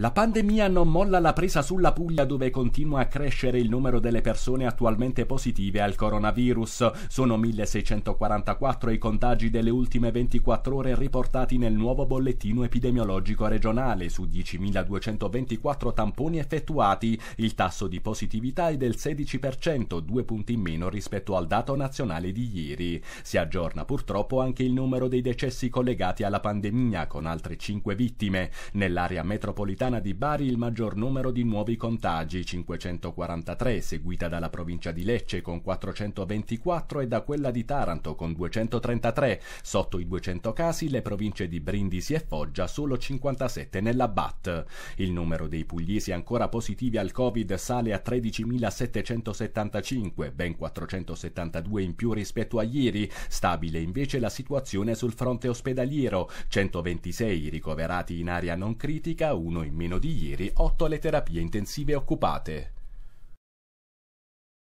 La pandemia non molla la presa sulla Puglia dove continua a crescere il numero delle persone attualmente positive al coronavirus. Sono 1644 i contagi delle ultime 24 ore riportati nel nuovo bollettino epidemiologico regionale su 10.224 tamponi effettuati. Il tasso di positività è del 16%, due punti in meno rispetto al dato nazionale di ieri. Si aggiorna purtroppo anche il numero dei decessi collegati alla pandemia con altre 5 vittime. Nell'area metropolitana Toscana di Bari il maggior numero di nuovi contagi, 543, seguita dalla provincia di Lecce con 424 e da quella di Taranto con 233. Sotto i 200 casi le province di Brindisi e Foggia solo 57 nella BAT. Il numero dei pugliesi ancora positivi al Covid sale a 13.775, ben 472 in più rispetto a ieri. Stabile invece la situazione sul fronte ospedaliero, 126 ricoverati in area non critica, uno in meno di ieri 8 alle terapie intensive occupate.